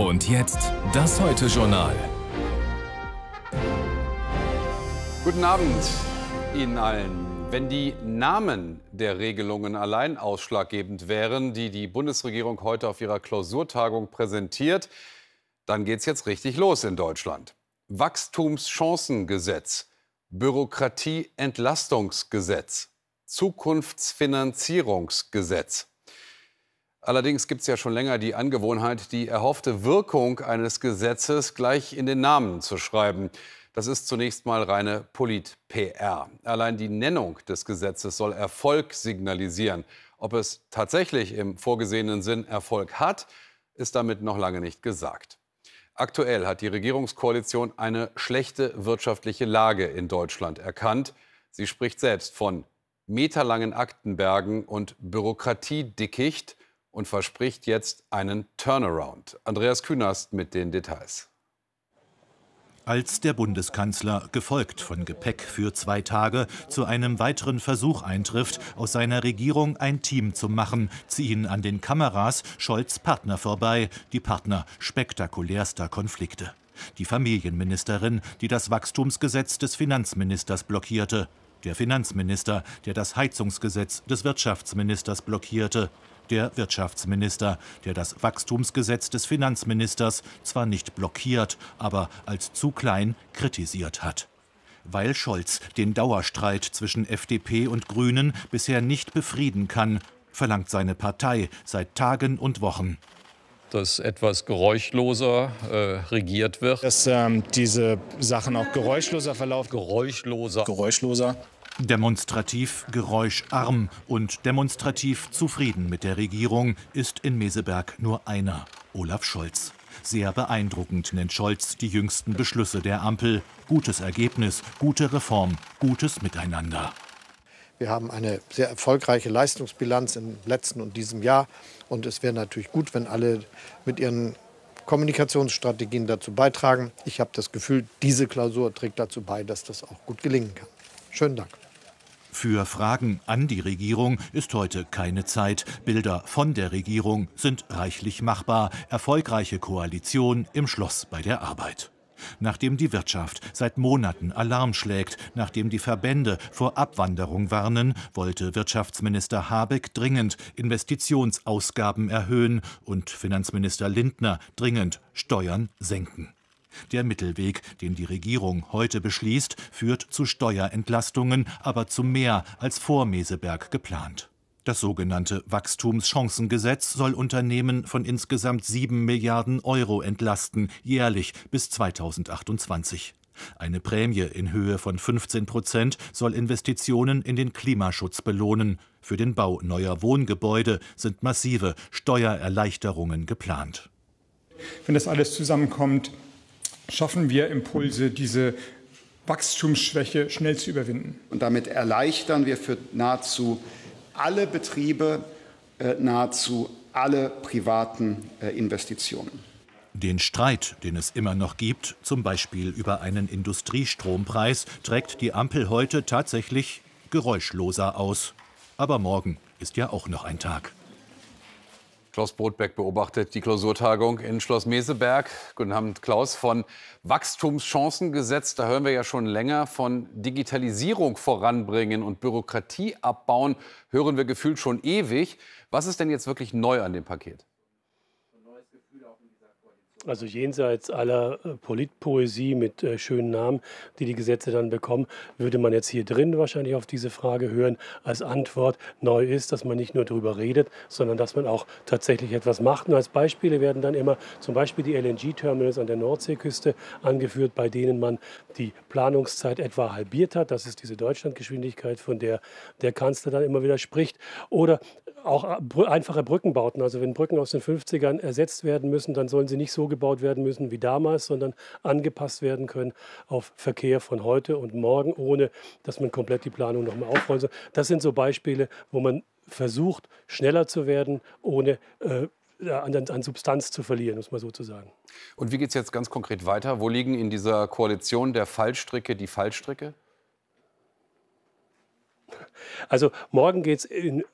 Und jetzt das Heute-Journal. Guten Abend Ihnen allen. Wenn die Namen der Regelungen allein ausschlaggebend wären, die die Bundesregierung heute auf ihrer Klausurtagung präsentiert, dann geht's jetzt richtig los in Deutschland. Wachstumschancengesetz, Bürokratieentlastungsgesetz, Zukunftsfinanzierungsgesetz. Allerdings gibt es ja schon länger die Angewohnheit, die erhoffte Wirkung eines Gesetzes gleich in den Namen zu schreiben. Das ist zunächst mal reine Polit-PR. Allein die Nennung des Gesetzes soll Erfolg signalisieren. Ob es tatsächlich im vorgesehenen Sinn Erfolg hat, ist damit noch lange nicht gesagt. Aktuell hat die Regierungskoalition eine schlechte wirtschaftliche Lage in Deutschland erkannt. Sie spricht selbst von meterlangen Aktenbergen und Bürokratiedickicht und verspricht jetzt einen Turnaround. Andreas Künast mit den Details. Als der Bundeskanzler, gefolgt von Gepäck für zwei Tage, zu einem weiteren Versuch eintrifft, aus seiner Regierung ein Team zu machen, ziehen an den Kameras Scholz Partner vorbei, die Partner spektakulärster Konflikte. Die Familienministerin, die das Wachstumsgesetz des Finanzministers blockierte, der Finanzminister, der das Heizungsgesetz des Wirtschaftsministers blockierte, der Wirtschaftsminister, der das Wachstumsgesetz des Finanzministers zwar nicht blockiert, aber als zu klein kritisiert hat. Weil Scholz den Dauerstreit zwischen FDP und Grünen bisher nicht befrieden kann, verlangt seine Partei seit Tagen und Wochen dass etwas geräuschloser äh, regiert wird. Dass ähm, diese Sachen auch geräuschloser verlaufen. Geräuschloser. Geräuschloser. Demonstrativ geräuscharm und demonstrativ zufrieden mit der Regierung ist in Meseberg nur einer, Olaf Scholz. Sehr beeindruckend nennt Scholz die jüngsten Beschlüsse der Ampel. Gutes Ergebnis, gute Reform, gutes Miteinander. Wir haben eine sehr erfolgreiche Leistungsbilanz im letzten und diesem Jahr. Und es wäre natürlich gut, wenn alle mit ihren Kommunikationsstrategien dazu beitragen. Ich habe das Gefühl, diese Klausur trägt dazu bei, dass das auch gut gelingen kann. Schönen Dank. Für Fragen an die Regierung ist heute keine Zeit. Bilder von der Regierung sind reichlich machbar. Erfolgreiche Koalition im Schloss bei der Arbeit. Nachdem die Wirtschaft seit Monaten Alarm schlägt, nachdem die Verbände vor Abwanderung warnen, wollte Wirtschaftsminister Habeck dringend Investitionsausgaben erhöhen und Finanzminister Lindner dringend Steuern senken. Der Mittelweg, den die Regierung heute beschließt, führt zu Steuerentlastungen, aber zu mehr als vor Meseberg geplant. Das sogenannte Wachstumschancengesetz soll Unternehmen von insgesamt 7 Milliarden Euro entlasten, jährlich bis 2028. Eine Prämie in Höhe von 15 Prozent soll Investitionen in den Klimaschutz belohnen. Für den Bau neuer Wohngebäude sind massive Steuererleichterungen geplant. Wenn das alles zusammenkommt, schaffen wir Impulse, diese Wachstumsschwäche schnell zu überwinden. Und damit erleichtern wir für nahezu alle Betriebe, äh, nahezu alle privaten äh, Investitionen. Den Streit, den es immer noch gibt, zum Beispiel über einen Industriestrompreis, trägt die Ampel heute tatsächlich geräuschloser aus. Aber morgen ist ja auch noch ein Tag. Klaus Brotbeck beobachtet die Klausurtagung in Schloss Meseberg. Guten Abend, Klaus. Von Wachstumschancengesetz, da hören wir ja schon länger, von Digitalisierung voranbringen und Bürokratie abbauen, hören wir gefühlt schon ewig. Was ist denn jetzt wirklich neu an dem Paket? also jenseits aller äh, Politpoesie mit äh, schönen Namen, die die Gesetze dann bekommen, würde man jetzt hier drin wahrscheinlich auf diese Frage hören, als Antwort neu ist, dass man nicht nur darüber redet, sondern dass man auch tatsächlich etwas macht. Und als Beispiele werden dann immer zum Beispiel die LNG-Terminals an der Nordseeküste angeführt, bei denen man die Planungszeit etwa halbiert hat. Das ist diese Deutschlandgeschwindigkeit, von der der Kanzler dann immer wieder spricht. Oder auch äh, einfache Brückenbauten. Also wenn Brücken aus den 50ern ersetzt werden müssen, dann sollen sie nicht so gebaut werden müssen wie damals, sondern angepasst werden können auf Verkehr von heute und morgen, ohne dass man komplett die Planung nochmal aufrollen soll. Das sind so Beispiele, wo man versucht, schneller zu werden, ohne äh, an, an, Substanz zu verlieren, muss man sagen. Und wie geht es jetzt ganz konkret weiter? Wo liegen in dieser Koalition der Fallstricke die Fallstricke? Also morgen geht es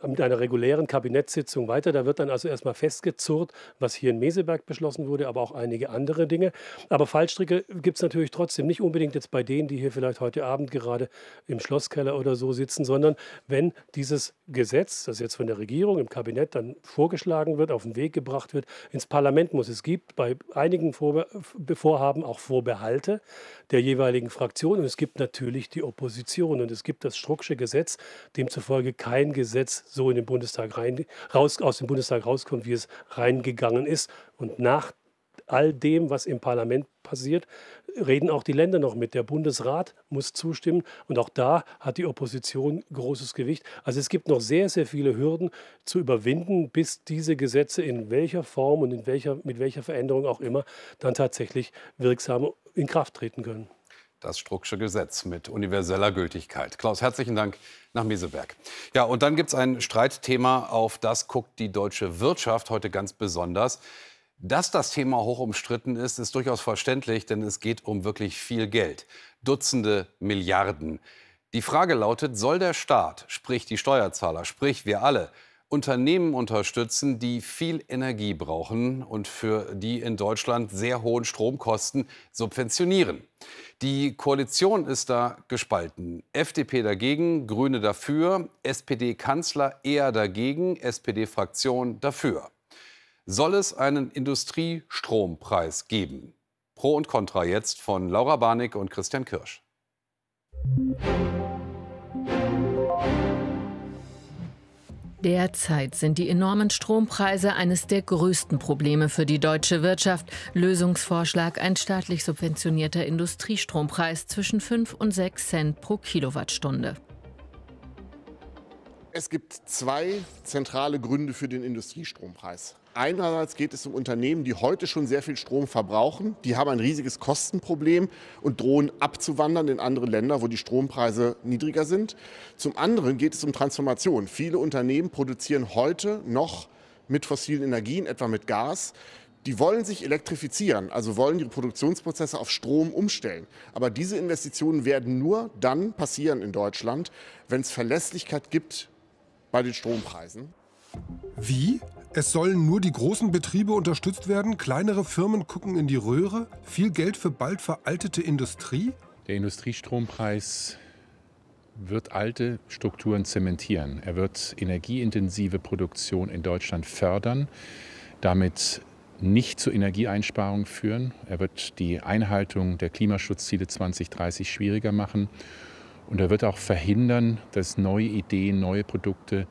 mit einer regulären Kabinettssitzung weiter. Da wird dann also erstmal festgezurrt, was hier in Meseberg beschlossen wurde, aber auch einige andere Dinge. Aber Fallstricke gibt es natürlich trotzdem nicht unbedingt jetzt bei denen, die hier vielleicht heute Abend gerade im Schlosskeller oder so sitzen, sondern wenn dieses Gesetz, das jetzt von der Regierung im Kabinett dann vorgeschlagen wird, auf den Weg gebracht wird, ins Parlament muss. Es gibt bei einigen Vorbe Vorhaben auch Vorbehalte der jeweiligen Fraktionen und es gibt natürlich die Opposition und es gibt das Strucksche Gesetz Gesetz, demzufolge kein Gesetz so in den Bundestag rein, raus, aus dem Bundestag rauskommt, wie es reingegangen ist. Und nach all dem, was im Parlament passiert, reden auch die Länder noch mit. Der Bundesrat muss zustimmen und auch da hat die Opposition großes Gewicht. Also es gibt noch sehr, sehr viele Hürden zu überwinden, bis diese Gesetze in welcher Form und in welcher, mit welcher Veränderung auch immer dann tatsächlich wirksam in Kraft treten können das Strucksche Gesetz mit universeller Gültigkeit. Klaus, herzlichen Dank nach Meseberg. Ja, und dann gibt es ein Streitthema, auf das guckt die deutsche Wirtschaft heute ganz besonders. Dass das Thema hoch umstritten ist, ist durchaus verständlich, denn es geht um wirklich viel Geld. Dutzende Milliarden. Die Frage lautet, soll der Staat, sprich die Steuerzahler, sprich wir alle, Unternehmen unterstützen, die viel Energie brauchen und für die in Deutschland sehr hohen Stromkosten subventionieren. Die Koalition ist da gespalten. FDP dagegen, Grüne dafür, SPD-Kanzler eher dagegen, SPD-Fraktion dafür. Soll es einen Industriestrompreis geben? Pro und Contra jetzt von Laura Barnick und Christian Kirsch. Derzeit sind die enormen Strompreise eines der größten Probleme für die deutsche Wirtschaft. Lösungsvorschlag ein staatlich subventionierter Industriestrompreis zwischen 5 und 6 Cent pro Kilowattstunde. Es gibt zwei zentrale Gründe für den Industriestrompreis. Einerseits geht es um Unternehmen, die heute schon sehr viel Strom verbrauchen. Die haben ein riesiges Kostenproblem und drohen abzuwandern in andere Länder, wo die Strompreise niedriger sind. Zum anderen geht es um Transformation. Viele Unternehmen produzieren heute noch mit fossilen Energien, etwa mit Gas. Die wollen sich elektrifizieren, also wollen ihre Produktionsprozesse auf Strom umstellen. Aber diese Investitionen werden nur dann passieren in Deutschland, wenn es Verlässlichkeit gibt bei den Strompreisen. Wie es sollen nur die großen Betriebe unterstützt werden, kleinere Firmen gucken in die Röhre, viel Geld für bald veraltete Industrie. Der Industriestrompreis wird alte Strukturen zementieren. Er wird energieintensive Produktion in Deutschland fördern, damit nicht zu Energieeinsparungen führen. Er wird die Einhaltung der Klimaschutzziele 2030 schwieriger machen. Und er wird auch verhindern, dass neue Ideen, neue Produkte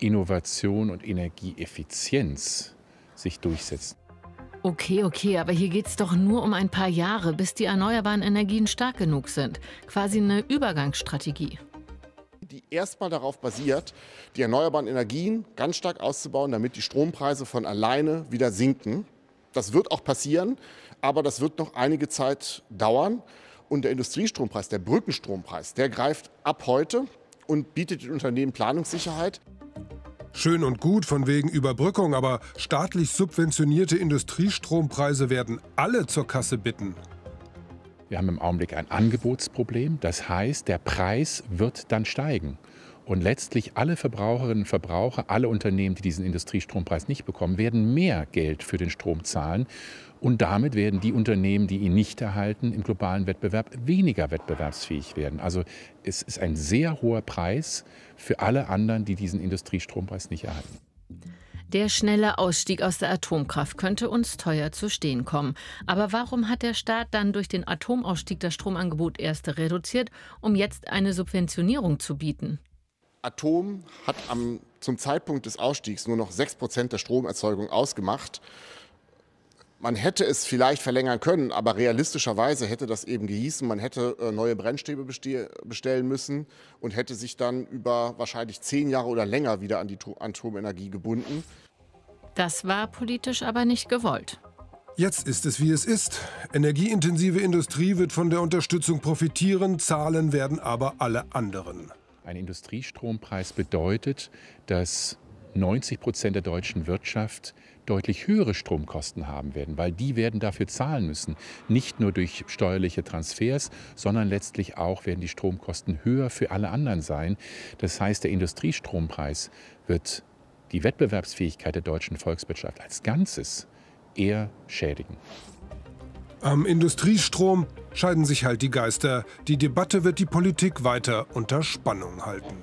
Innovation und Energieeffizienz sich durchsetzen. Okay, okay, aber hier geht es doch nur um ein paar Jahre, bis die erneuerbaren Energien stark genug sind. Quasi eine Übergangsstrategie die erstmal darauf basiert, die erneuerbaren Energien ganz stark auszubauen, damit die Strompreise von alleine wieder sinken. Das wird auch passieren, aber das wird noch einige Zeit dauern. Und der Industriestrompreis, der Brückenstrompreis, der greift ab heute und bietet den Unternehmen Planungssicherheit. Schön und gut von wegen Überbrückung, aber staatlich subventionierte Industriestrompreise werden alle zur Kasse bitten. Wir haben im Augenblick ein Angebotsproblem, das heißt, der Preis wird dann steigen. Und letztlich alle Verbraucherinnen und Verbraucher, alle Unternehmen, die diesen Industriestrompreis nicht bekommen, werden mehr Geld für den Strom zahlen. Und damit werden die Unternehmen, die ihn nicht erhalten, im globalen Wettbewerb weniger wettbewerbsfähig werden. Also es ist ein sehr hoher Preis für alle anderen, die diesen Industriestrompreis nicht erhalten. Der schnelle Ausstieg aus der Atomkraft könnte uns teuer zu stehen kommen. Aber warum hat der Staat dann durch den Atomausstieg das Stromangebot erst reduziert, um jetzt eine Subventionierung zu bieten? Atom hat am, zum Zeitpunkt des Ausstiegs nur noch 6% der Stromerzeugung ausgemacht. Man hätte es vielleicht verlängern können, aber realistischerweise hätte das eben gehießen, man hätte äh, neue Brennstäbe bestellen müssen und hätte sich dann über wahrscheinlich zehn Jahre oder länger wieder an die Atomenergie gebunden. Das war politisch aber nicht gewollt. Jetzt ist es, wie es ist. Energieintensive Industrie wird von der Unterstützung profitieren, zahlen werden aber alle anderen. Ein Industriestrompreis bedeutet, dass 90 Prozent der deutschen Wirtschaft deutlich höhere Stromkosten haben werden, weil die werden dafür zahlen müssen. Nicht nur durch steuerliche Transfers, sondern letztlich auch werden die Stromkosten höher für alle anderen sein. Das heißt, der Industriestrompreis wird die Wettbewerbsfähigkeit der deutschen Volkswirtschaft als Ganzes eher schädigen. Am Industriestrom scheiden sich halt die Geister. Die Debatte wird die Politik weiter unter Spannung halten.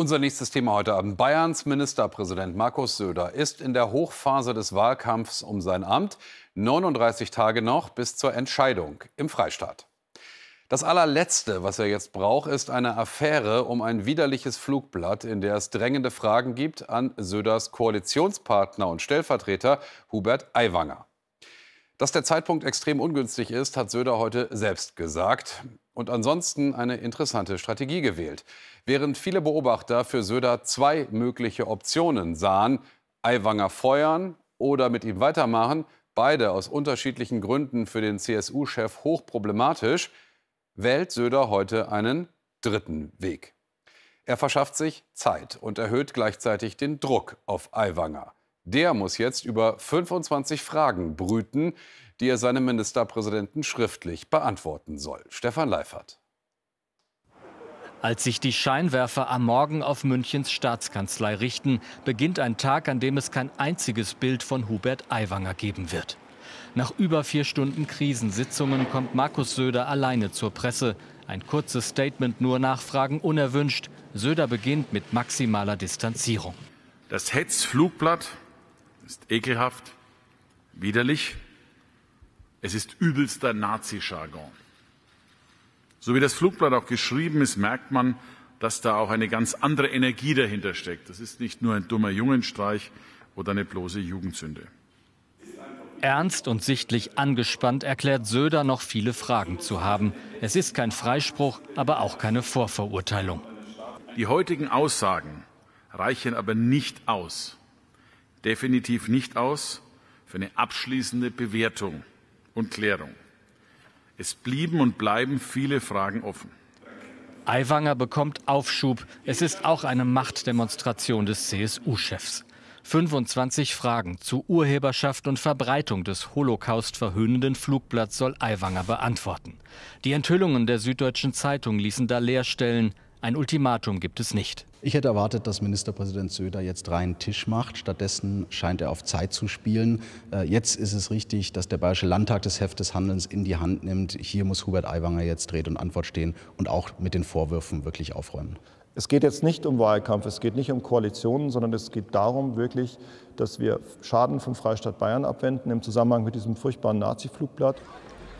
Unser nächstes Thema heute Abend. Bayerns Ministerpräsident Markus Söder ist in der Hochphase des Wahlkampfs um sein Amt. 39 Tage noch bis zur Entscheidung im Freistaat. Das allerletzte, was er jetzt braucht, ist eine Affäre um ein widerliches Flugblatt, in der es drängende Fragen gibt an Söders Koalitionspartner und Stellvertreter Hubert Aiwanger. Dass der Zeitpunkt extrem ungünstig ist, hat Söder heute selbst gesagt und ansonsten eine interessante Strategie gewählt. Während viele Beobachter für Söder zwei mögliche Optionen sahen, Aiwanger feuern oder mit ihm weitermachen, beide aus unterschiedlichen Gründen für den CSU-Chef hochproblematisch, wählt Söder heute einen dritten Weg. Er verschafft sich Zeit und erhöht gleichzeitig den Druck auf Aiwanger. Der muss jetzt über 25 Fragen brüten, die er seinem Ministerpräsidenten schriftlich beantworten soll. Stefan Leifert. Als sich die Scheinwerfer am Morgen auf Münchens Staatskanzlei richten, beginnt ein Tag, an dem es kein einziges Bild von Hubert Aiwanger geben wird. Nach über vier Stunden Krisensitzungen kommt Markus Söder alleine zur Presse. Ein kurzes Statement, nur Nachfragen unerwünscht. Söder beginnt mit maximaler Distanzierung. Das Hetzflugblatt ist ekelhaft, widerlich, es ist übelster Nazi-Jargon. So wie das Flugblatt auch geschrieben ist, merkt man, dass da auch eine ganz andere Energie dahinter steckt. Das ist nicht nur ein dummer Jungenstreich oder eine bloße Jugendsünde. Ernst und sichtlich angespannt erklärt Söder noch viele Fragen zu haben. Es ist kein Freispruch, aber auch keine Vorverurteilung. Die heutigen Aussagen reichen aber nicht aus, definitiv nicht aus für eine abschließende Bewertung und Klärung. Es blieben und bleiben viele Fragen offen. Aiwanger bekommt Aufschub. Es ist auch eine Machtdemonstration des CSU-Chefs. 25 Fragen zu Urheberschaft und Verbreitung des Holocaust verhöhnenden Flugblatts soll Aiwanger beantworten. Die Enthüllungen der Süddeutschen Zeitung ließen da Leerstellen. Ein Ultimatum gibt es nicht. Ich hätte erwartet, dass Ministerpräsident Söder jetzt reinen Tisch macht. Stattdessen scheint er auf Zeit zu spielen. Äh, jetzt ist es richtig, dass der Bayerische Landtag das Heft des Handelns in die Hand nimmt. Hier muss Hubert Aiwanger jetzt Rede und Antwort stehen und auch mit den Vorwürfen wirklich aufräumen. Es geht jetzt nicht um Wahlkampf, es geht nicht um Koalitionen, sondern es geht darum wirklich, dass wir Schaden vom Freistaat Bayern abwenden im Zusammenhang mit diesem furchtbaren Nazi-Flugblatt.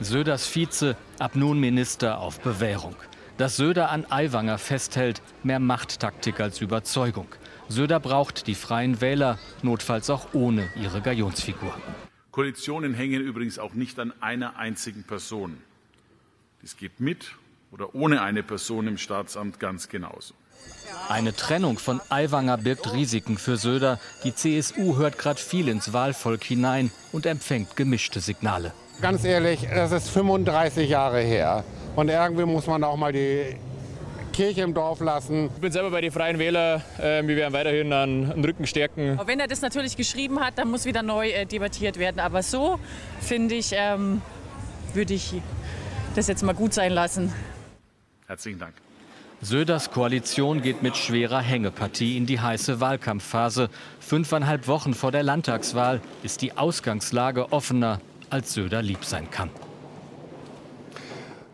Söders Vize, ab nun Minister auf Bewährung dass Söder an Aiwanger festhält, mehr Machttaktik als Überzeugung. Söder braucht die freien Wähler, notfalls auch ohne ihre Galionsfigur. Koalitionen hängen übrigens auch nicht an einer einzigen Person. Dies geht mit oder ohne eine Person im Staatsamt ganz genauso. Eine Trennung von Aiwanger birgt Risiken für Söder. Die CSU hört gerade viel ins Wahlvolk hinein und empfängt gemischte Signale. Ganz ehrlich, das ist 35 Jahre her. Und irgendwie muss man auch mal die Kirche im Dorf lassen. Ich bin selber bei den Freien Wählern. Ähm, wir werden weiterhin einen Rücken stärken. wenn er das natürlich geschrieben hat, dann muss wieder neu äh, debattiert werden. Aber so, finde ich, ähm, würde ich das jetzt mal gut sein lassen. Herzlichen Dank. Söders Koalition geht mit schwerer Hängepartie in die heiße Wahlkampfphase. Fünfeinhalb Wochen vor der Landtagswahl ist die Ausgangslage offener als Söder lieb sein kann.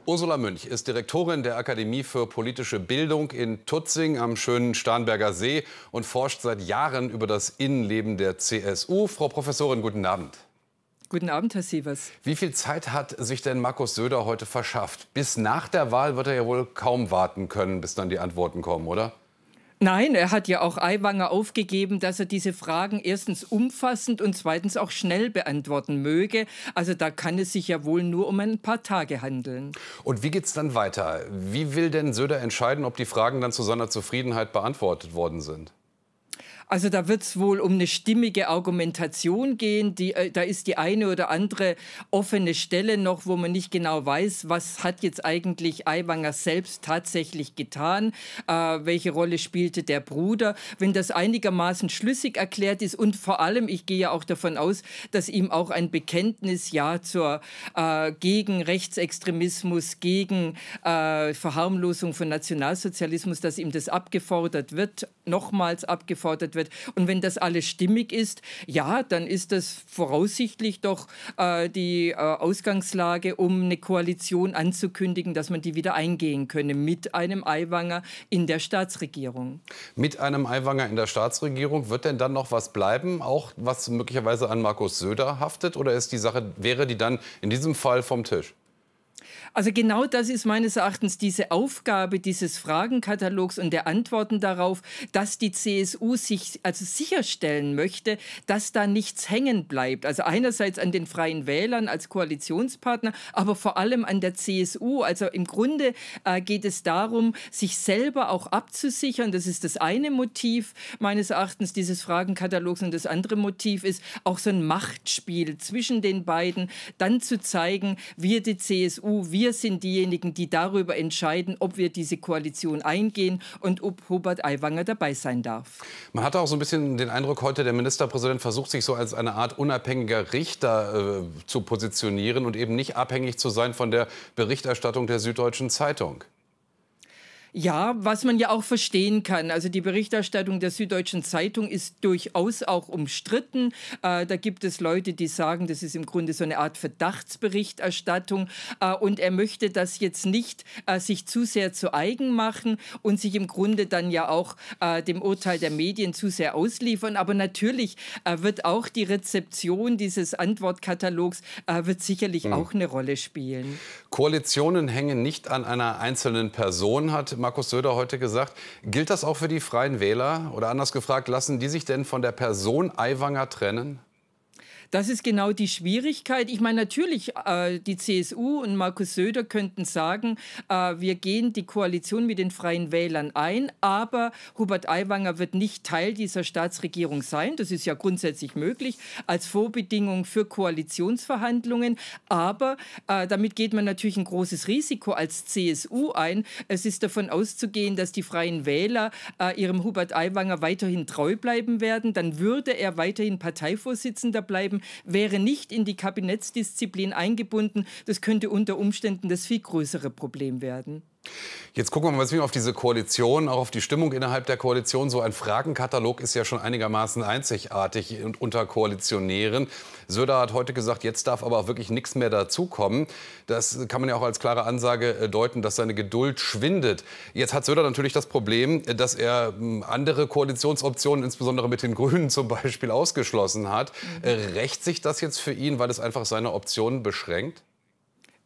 Ursula Münch ist Direktorin der Akademie für politische Bildung in Tutzing am schönen Starnberger See und forscht seit Jahren über das Innenleben der CSU. Frau Professorin, guten Abend. Guten Abend, Herr Sievers. Wie viel Zeit hat sich denn Markus Söder heute verschafft? Bis nach der Wahl wird er ja wohl kaum warten können, bis dann die Antworten kommen, oder? Nein, er hat ja auch Eiwanger aufgegeben, dass er diese Fragen erstens umfassend und zweitens auch schnell beantworten möge. Also da kann es sich ja wohl nur um ein paar Tage handeln. Und wie geht es dann weiter? Wie will denn Söder entscheiden, ob die Fragen dann zu seiner Zufriedenheit beantwortet worden sind? Also da wird es wohl um eine stimmige Argumentation gehen. Die, äh, da ist die eine oder andere offene Stelle noch, wo man nicht genau weiß, was hat jetzt eigentlich Aiwanger selbst tatsächlich getan, äh, welche Rolle spielte der Bruder. Wenn das einigermaßen schlüssig erklärt ist und vor allem, ich gehe ja auch davon aus, dass ihm auch ein Bekenntnis ja zur äh, gegen Rechtsextremismus, gegen äh, Verharmlosung von Nationalsozialismus, dass ihm das abgefordert wird, nochmals abgefordert wird. Und wenn das alles stimmig ist, ja, dann ist das voraussichtlich doch äh, die äh, Ausgangslage, um eine Koalition anzukündigen, dass man die wieder eingehen könne mit einem Eiwanger in der Staatsregierung. Mit einem Eiwanger in der Staatsregierung wird denn dann noch was bleiben, auch was möglicherweise an Markus Söder haftet, oder ist die Sache wäre die dann in diesem Fall vom Tisch? Also genau das ist meines Erachtens diese Aufgabe dieses Fragenkatalogs und der Antworten darauf, dass die CSU sich also sicherstellen möchte, dass da nichts hängen bleibt. Also einerseits an den Freien Wählern als Koalitionspartner, aber vor allem an der CSU. Also im Grunde äh, geht es darum, sich selber auch abzusichern. Das ist das eine Motiv meines Erachtens dieses Fragenkatalogs und das andere Motiv ist auch so ein Machtspiel zwischen den beiden, dann zu zeigen, wir die CSU, wir wir sind diejenigen, die darüber entscheiden, ob wir diese Koalition eingehen und ob Hubert Aiwanger dabei sein darf. Man hatte auch so ein bisschen den Eindruck heute, der Ministerpräsident versucht sich so als eine Art unabhängiger Richter äh, zu positionieren und eben nicht abhängig zu sein von der Berichterstattung der Süddeutschen Zeitung. Ja, was man ja auch verstehen kann. Also die Berichterstattung der Süddeutschen Zeitung ist durchaus auch umstritten. Äh, da gibt es Leute, die sagen, das ist im Grunde so eine Art Verdachtsberichterstattung äh, und er möchte das jetzt nicht äh, sich zu sehr zu eigen machen und sich im Grunde dann ja auch äh, dem Urteil der Medien zu sehr ausliefern. Aber natürlich äh, wird auch die Rezeption dieses Antwortkatalogs äh, wird sicherlich mhm. auch eine Rolle spielen. Koalitionen hängen nicht an einer einzelnen Person, hat man Markus Söder heute gesagt. Gilt das auch für die Freien Wähler? Oder anders gefragt, lassen die sich denn von der Person Aiwanger trennen? Das ist genau die Schwierigkeit. Ich meine, natürlich, äh, die CSU und Markus Söder könnten sagen, äh, wir gehen die Koalition mit den Freien Wählern ein, aber Hubert Aiwanger wird nicht Teil dieser Staatsregierung sein. Das ist ja grundsätzlich möglich als Vorbedingung für Koalitionsverhandlungen. Aber äh, damit geht man natürlich ein großes Risiko als CSU ein. Es ist davon auszugehen, dass die Freien Wähler äh, ihrem Hubert Aiwanger weiterhin treu bleiben werden. Dann würde er weiterhin Parteivorsitzender bleiben gegeben, wäre nicht in die Kabinettsdisziplin eingebunden. Das könnte unter Umständen das viel größere Problem werden. Jetzt gucken wir mal auf diese Koalition, auch auf die Stimmung innerhalb der Koalition. So ein Fragenkatalog ist ja schon einigermaßen einzigartig unter Koalitionären. Söder hat heute gesagt, jetzt darf aber auch wirklich nichts mehr dazukommen. Das kann man ja auch als klare Ansage äh, deuten, dass seine Geduld schwindet. Jetzt hat Söder natürlich das Problem, dass er hm, andere Koalitionsoptionen, insbesondere mit den Grünen zum Beispiel, ausgeschlossen hat. Mhm. Äh, rächt sich das jetzt für ihn, weil es einfach seine Optionen beschränkt?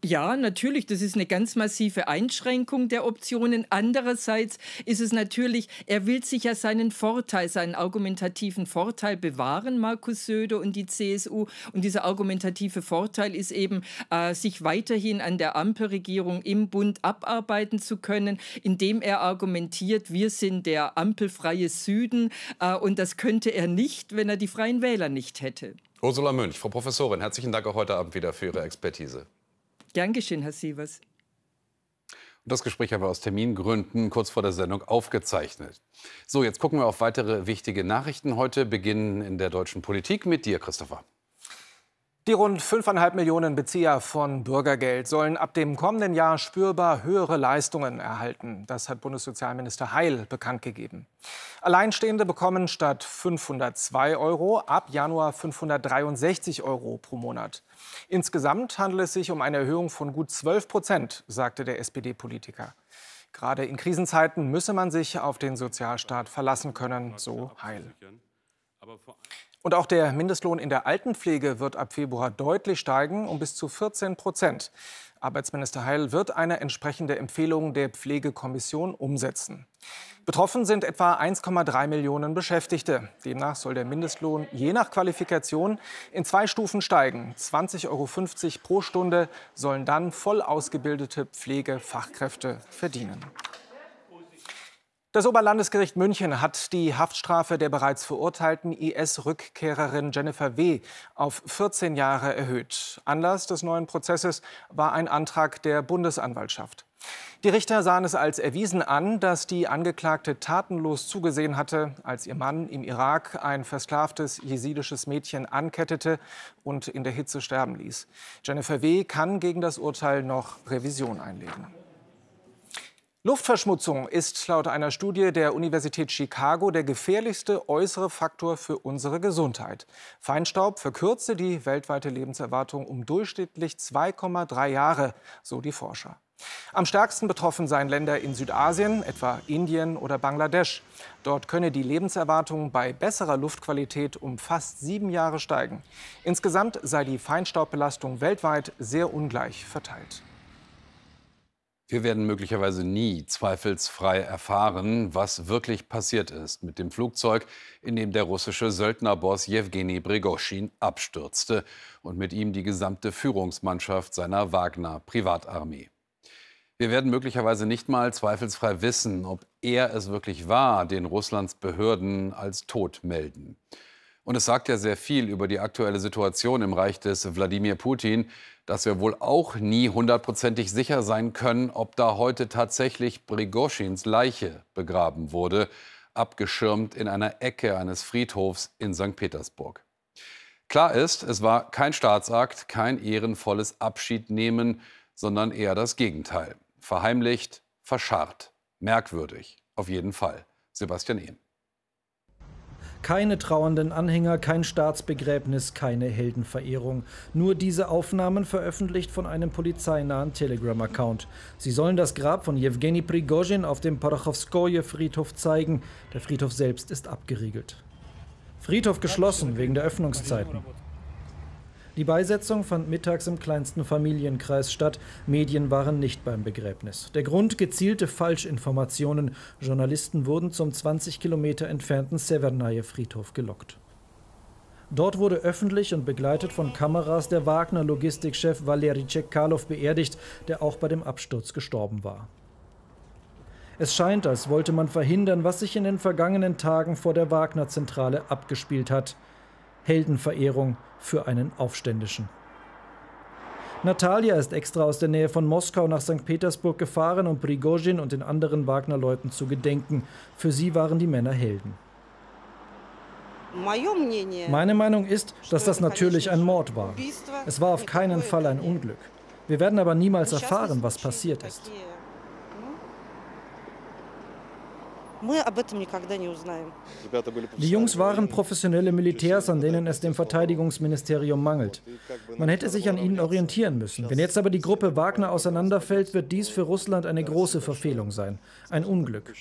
Ja, natürlich, das ist eine ganz massive Einschränkung der Optionen. Andererseits ist es natürlich, er will sich ja seinen Vorteil, seinen argumentativen Vorteil bewahren, Markus Söder und die CSU. Und dieser argumentative Vorteil ist eben, äh, sich weiterhin an der Ampelregierung im Bund abarbeiten zu können, indem er argumentiert, wir sind der ampelfreie Süden. Äh, und das könnte er nicht, wenn er die freien Wähler nicht hätte. Ursula Münch, Frau Professorin, herzlichen Dank auch heute Abend wieder für Ihre Expertise. Gern geschehen, Herr Sievers. Das Gespräch haben wir aus Termingründen kurz vor der Sendung aufgezeichnet. So, jetzt gucken wir auf weitere wichtige Nachrichten heute, beginnen in der deutschen Politik mit dir, Christopher. Die rund 5,5 Millionen Bezieher von Bürgergeld sollen ab dem kommenden Jahr spürbar höhere Leistungen erhalten. Das hat Bundessozialminister Heil bekannt gegeben. Alleinstehende bekommen statt 502 Euro ab Januar 563 Euro pro Monat. Insgesamt handelt es sich um eine Erhöhung von gut 12 Prozent, sagte der SPD-Politiker. Gerade in Krisenzeiten müsse man sich auf den Sozialstaat verlassen können, so Heil. Und auch der Mindestlohn in der Altenpflege wird ab Februar deutlich steigen, um bis zu 14 Prozent. Arbeitsminister Heil wird eine entsprechende Empfehlung der Pflegekommission umsetzen. Betroffen sind etwa 1,3 Millionen Beschäftigte. Demnach soll der Mindestlohn je nach Qualifikation in zwei Stufen steigen. 20,50 Euro pro Stunde sollen dann voll ausgebildete Pflegefachkräfte verdienen. Das Oberlandesgericht München hat die Haftstrafe der bereits verurteilten IS-Rückkehrerin Jennifer W. auf 14 Jahre erhöht. Anlass des neuen Prozesses war ein Antrag der Bundesanwaltschaft. Die Richter sahen es als erwiesen an, dass die Angeklagte tatenlos zugesehen hatte, als ihr Mann im Irak ein versklavtes jesidisches Mädchen ankettete und in der Hitze sterben ließ. Jennifer W. kann gegen das Urteil noch Revision einlegen. Luftverschmutzung ist laut einer Studie der Universität Chicago der gefährlichste äußere Faktor für unsere Gesundheit. Feinstaub verkürze die weltweite Lebenserwartung um durchschnittlich 2,3 Jahre, so die Forscher. Am stärksten betroffen seien Länder in Südasien, etwa Indien oder Bangladesch. Dort könne die Lebenserwartung bei besserer Luftqualität um fast sieben Jahre steigen. Insgesamt sei die Feinstaubbelastung weltweit sehr ungleich verteilt. Wir werden möglicherweise nie zweifelsfrei erfahren, was wirklich passiert ist mit dem Flugzeug, in dem der russische Söldnerboss Jewgeni Bregoschin abstürzte und mit ihm die gesamte Führungsmannschaft seiner Wagner Privatarmee. Wir werden möglicherweise nicht mal zweifelsfrei wissen, ob er es wirklich war, den Russlands Behörden als tot melden. Und es sagt ja sehr viel über die aktuelle Situation im Reich des Wladimir Putin, dass wir wohl auch nie hundertprozentig sicher sein können, ob da heute tatsächlich Brigoschins Leiche begraben wurde, abgeschirmt in einer Ecke eines Friedhofs in St. Petersburg. Klar ist, es war kein Staatsakt, kein ehrenvolles Abschiednehmen, sondern eher das Gegenteil. Verheimlicht, verscharrt, merkwürdig, auf jeden Fall. Sebastian Ehm. Keine trauernden Anhänger, kein Staatsbegräbnis, keine Heldenverehrung. Nur diese Aufnahmen veröffentlicht von einem polizeinahen Telegram-Account. Sie sollen das Grab von Jewgeni Prigozhin auf dem Parachowskoje-Friedhof zeigen. Der Friedhof selbst ist abgeriegelt. Friedhof geschlossen wegen der Öffnungszeiten. Die Beisetzung fand mittags im kleinsten Familienkreis statt. Medien waren nicht beim Begräbnis. Der Grund gezielte Falschinformationen. Journalisten wurden zum 20 Kilometer entfernten Severnaje-Friedhof gelockt. Dort wurde öffentlich und begleitet von Kameras der Wagner-Logistikchef Valeri Tschekkalow beerdigt, der auch bei dem Absturz gestorben war. Es scheint, als wollte man verhindern, was sich in den vergangenen Tagen vor der Wagner-Zentrale abgespielt hat. Heldenverehrung für einen Aufständischen. Natalia ist extra aus der Nähe von Moskau nach St. Petersburg gefahren, um Prigozhin und den anderen Wagner-Leuten zu gedenken. Für sie waren die Männer Helden. Meine Meinung ist, dass das natürlich ein Mord war. Es war auf keinen Fall ein Unglück. Wir werden aber niemals erfahren, was passiert ist. Die Jungs waren professionelle Militärs, an denen es dem Verteidigungsministerium mangelt. Man hätte sich an ihnen orientieren müssen. Wenn jetzt aber die Gruppe Wagner auseinanderfällt, wird dies für Russland eine große Verfehlung sein, ein Unglück.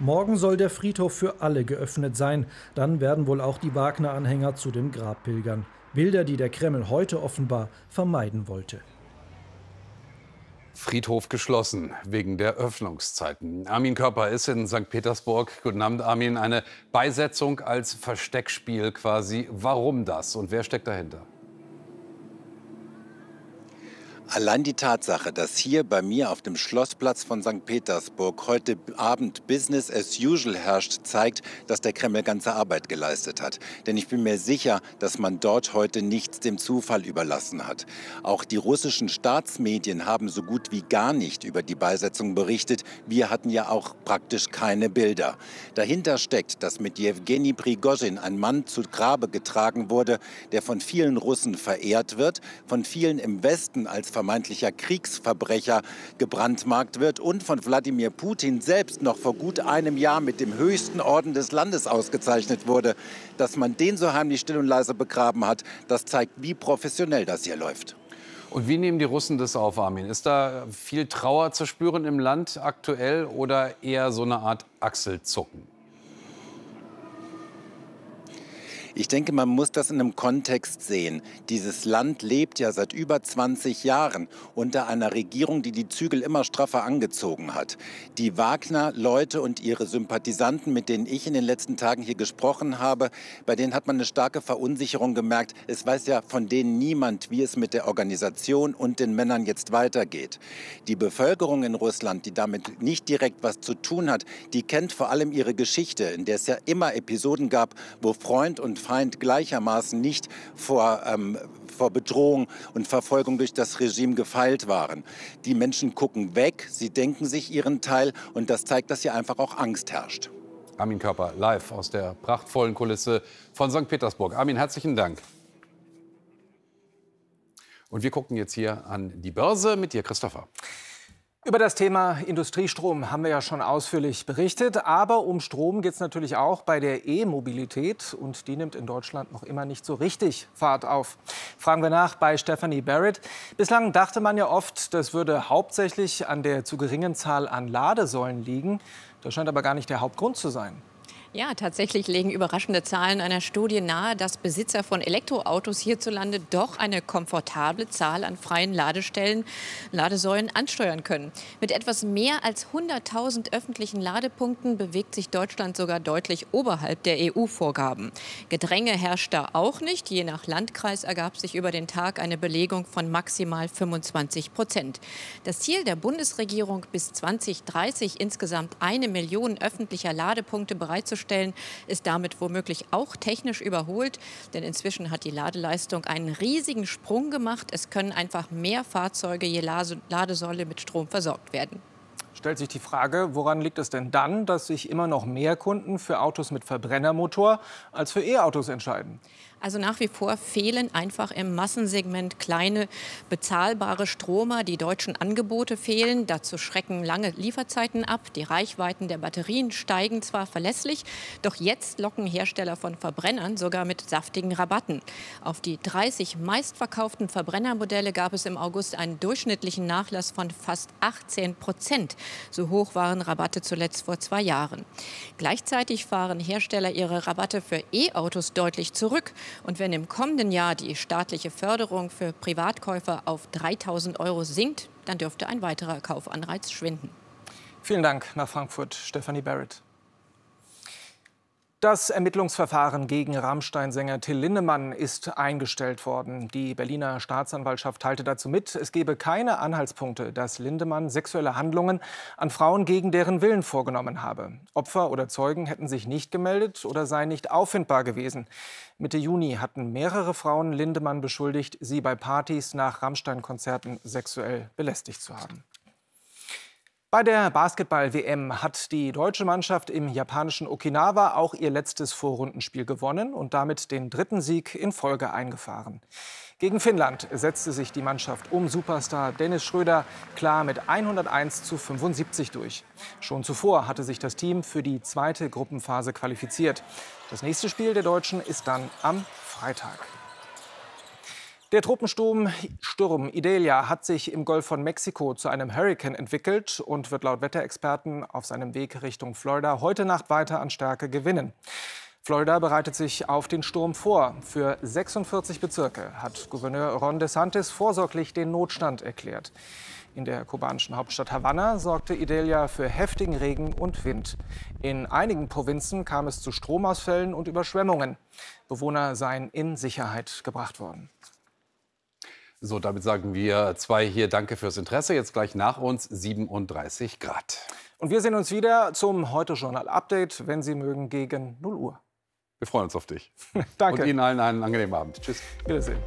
Morgen soll der Friedhof für alle geöffnet sein. Dann werden wohl auch die Wagner-Anhänger zu dem Grab pilgern. Bilder, die der Kreml heute offenbar vermeiden wollte. Friedhof geschlossen wegen der Öffnungszeiten. Armin Körper ist in St. Petersburg. Guten Abend, Armin. Eine Beisetzung als Versteckspiel quasi. Warum das und wer steckt dahinter? Allein die Tatsache, dass hier bei mir auf dem Schlossplatz von St. Petersburg heute Abend Business as usual herrscht, zeigt, dass der Kreml ganze Arbeit geleistet hat. Denn ich bin mir sicher, dass man dort heute nichts dem Zufall überlassen hat. Auch die russischen Staatsmedien haben so gut wie gar nicht über die Beisetzung berichtet. Wir hatten ja auch praktisch keine Bilder. Dahinter steckt, dass mit Jewgeni Prigozhin ein Mann zu Grabe getragen wurde, der von vielen Russen verehrt wird, von vielen im Westen als vermeintlicher Kriegsverbrecher gebrandmarkt wird und von Wladimir Putin selbst noch vor gut einem Jahr mit dem höchsten Orden des Landes ausgezeichnet wurde. Dass man den so heimlich still und leise begraben hat, das zeigt, wie professionell das hier läuft. Und wie nehmen die Russen das auf, Armin? Ist da viel Trauer zu spüren im Land aktuell oder eher so eine Art Achselzucken? Ich denke, man muss das in einem Kontext sehen. Dieses Land lebt ja seit über 20 Jahren unter einer Regierung, die die Zügel immer straffer angezogen hat. Die Wagner-Leute und ihre Sympathisanten, mit denen ich in den letzten Tagen hier gesprochen habe, bei denen hat man eine starke Verunsicherung gemerkt. Es weiß ja von denen niemand, wie es mit der Organisation und den Männern jetzt weitergeht. Die Bevölkerung in Russland, die damit nicht direkt was zu tun hat, die kennt vor allem ihre Geschichte, in der es ja immer Episoden gab, wo Freund und Feind gleichermaßen nicht vor, ähm, vor Bedrohung und Verfolgung durch das Regime gefeilt waren. Die Menschen gucken weg, sie denken sich ihren Teil und das zeigt, dass hier einfach auch Angst herrscht. Armin Körper live aus der prachtvollen Kulisse von St. Petersburg. Armin, herzlichen Dank. Und wir gucken jetzt hier an die Börse mit dir, Christopher. Über das Thema Industriestrom haben wir ja schon ausführlich berichtet. Aber um Strom geht es natürlich auch bei der E-Mobilität. Und die nimmt in Deutschland noch immer nicht so richtig Fahrt auf. Fragen wir nach bei Stephanie Barrett. Bislang dachte man ja oft, das würde hauptsächlich an der zu geringen Zahl an Ladesäulen liegen. Das scheint aber gar nicht der Hauptgrund zu sein. Ja, tatsächlich legen überraschende Zahlen einer Studie nahe, dass Besitzer von Elektroautos hierzulande doch eine komfortable Zahl an freien Ladestellen, Ladesäulen ansteuern können. Mit etwas mehr als 100.000 öffentlichen Ladepunkten bewegt sich Deutschland sogar deutlich oberhalb der EU-Vorgaben. Gedränge herrscht da auch nicht. Je nach Landkreis ergab sich über den Tag eine Belegung von maximal 25 Prozent. Das Ziel der Bundesregierung, bis 2030 insgesamt eine Million öffentlicher Ladepunkte bereitzustellen, aufstellen, ist damit womöglich auch technisch überholt. Denn inzwischen hat die Ladeleistung einen riesigen Sprung gemacht. Es können einfach mehr Fahrzeuge je Ladesäule mit Strom versorgt werden stellt sich die Frage, woran liegt es denn dann, dass sich immer noch mehr Kunden für Autos mit Verbrennermotor als für E-Autos entscheiden? Also nach wie vor fehlen einfach im Massensegment kleine bezahlbare Stromer. Die deutschen Angebote fehlen. Dazu schrecken lange Lieferzeiten ab. Die Reichweiten der Batterien steigen zwar verlässlich, doch jetzt locken Hersteller von Verbrennern sogar mit saftigen Rabatten. Auf die 30 meistverkauften Verbrennermodelle gab es im August einen durchschnittlichen Nachlass von fast 18 Prozent. So hoch waren Rabatte zuletzt vor zwei Jahren. Gleichzeitig fahren Hersteller ihre Rabatte für E-Autos deutlich zurück. Und wenn im kommenden Jahr die staatliche Förderung für Privatkäufer auf 3000 Euro sinkt, dann dürfte ein weiterer Kaufanreiz schwinden. Vielen Dank nach Frankfurt, Stephanie Barrett. Das Ermittlungsverfahren gegen Rammstein-Sänger Till Lindemann ist eingestellt worden. Die Berliner Staatsanwaltschaft teilte dazu mit, es gebe keine Anhaltspunkte, dass Lindemann sexuelle Handlungen an Frauen gegen deren Willen vorgenommen habe. Opfer oder Zeugen hätten sich nicht gemeldet oder seien nicht auffindbar gewesen. Mitte Juni hatten mehrere Frauen Lindemann beschuldigt, sie bei Partys nach Rammstein-Konzerten sexuell belästigt zu haben. Bei der Basketball-WM hat die deutsche Mannschaft im japanischen Okinawa auch ihr letztes Vorrundenspiel gewonnen und damit den dritten Sieg in Folge eingefahren. Gegen Finnland setzte sich die Mannschaft um Superstar Dennis Schröder klar mit 101 zu 75 durch. Schon zuvor hatte sich das Team für die zweite Gruppenphase qualifiziert. Das nächste Spiel der Deutschen ist dann am Freitag. Der Tropensturm Sturm Idelia hat sich im Golf von Mexiko zu einem Hurricane entwickelt und wird laut Wetterexperten auf seinem Weg Richtung Florida heute Nacht weiter an Stärke gewinnen. Florida bereitet sich auf den Sturm vor. Für 46 Bezirke hat Gouverneur Ron DeSantis vorsorglich den Notstand erklärt. In der kubanischen Hauptstadt Havanna sorgte Idelia für heftigen Regen und Wind. In einigen Provinzen kam es zu Stromausfällen und Überschwemmungen. Bewohner seien in Sicherheit gebracht worden. So, damit sagen wir zwei hier Danke fürs Interesse. Jetzt gleich nach uns 37 Grad. Und wir sehen uns wieder zum Heute-Journal-Update, wenn Sie mögen, gegen 0 Uhr. Wir freuen uns auf dich. Danke. Und Ihnen allen einen angenehmen Abend. Tschüss. Wiedersehen.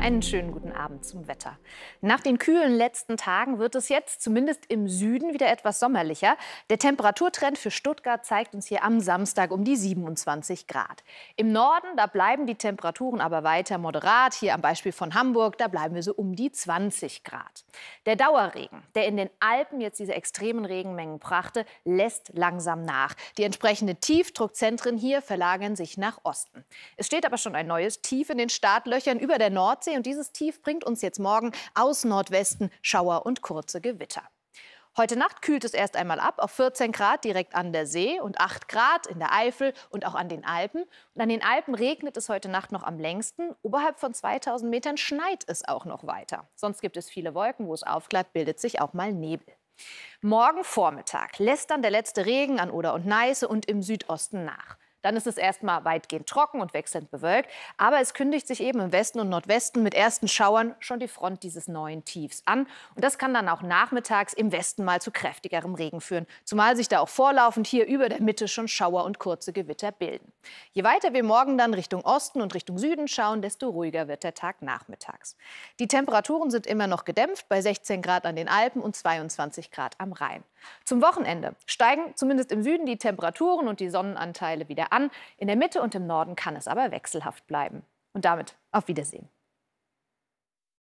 Einen schönen guten Abend zum Wetter. Nach den kühlen letzten Tagen wird es jetzt zumindest im Süden wieder etwas sommerlicher. Der Temperaturtrend für Stuttgart zeigt uns hier am Samstag um die 27 Grad. Im Norden, da bleiben die Temperaturen aber weiter moderat. Hier am Beispiel von Hamburg, da bleiben wir so um die 20 Grad. Der Dauerregen, der in den Alpen jetzt diese extremen Regenmengen brachte, lässt langsam nach. Die entsprechenden Tiefdruckzentren hier verlagern sich nach Osten. Es steht aber schon ein neues Tief in den Startlöchern über der Nordsee und dieses Tief bringt uns jetzt morgen aus Nordwesten Schauer und kurze Gewitter. Heute Nacht kühlt es erst einmal ab auf 14 Grad direkt an der See und 8 Grad in der Eifel und auch an den Alpen. Und an den Alpen regnet es heute Nacht noch am längsten. Oberhalb von 2000 Metern schneit es auch noch weiter. Sonst gibt es viele Wolken, wo es aufklappt, bildet sich auch mal Nebel. Morgen Vormittag lässt dann der letzte Regen an Oder und Neiße und im Südosten nach. Dann ist es erstmal weitgehend trocken und wechselnd bewölkt. Aber es kündigt sich eben im Westen und Nordwesten mit ersten Schauern schon die Front dieses neuen Tiefs an. Und das kann dann auch nachmittags im Westen mal zu kräftigerem Regen führen. Zumal sich da auch vorlaufend hier über der Mitte schon Schauer und kurze Gewitter bilden. Je weiter wir morgen dann Richtung Osten und Richtung Süden schauen, desto ruhiger wird der Tag nachmittags. Die Temperaturen sind immer noch gedämpft bei 16 Grad an den Alpen und 22 Grad am Rhein. Zum Wochenende steigen zumindest im Süden die Temperaturen und die Sonnenanteile wieder an. In der Mitte und im Norden kann es aber wechselhaft bleiben. Und damit auf Wiedersehen.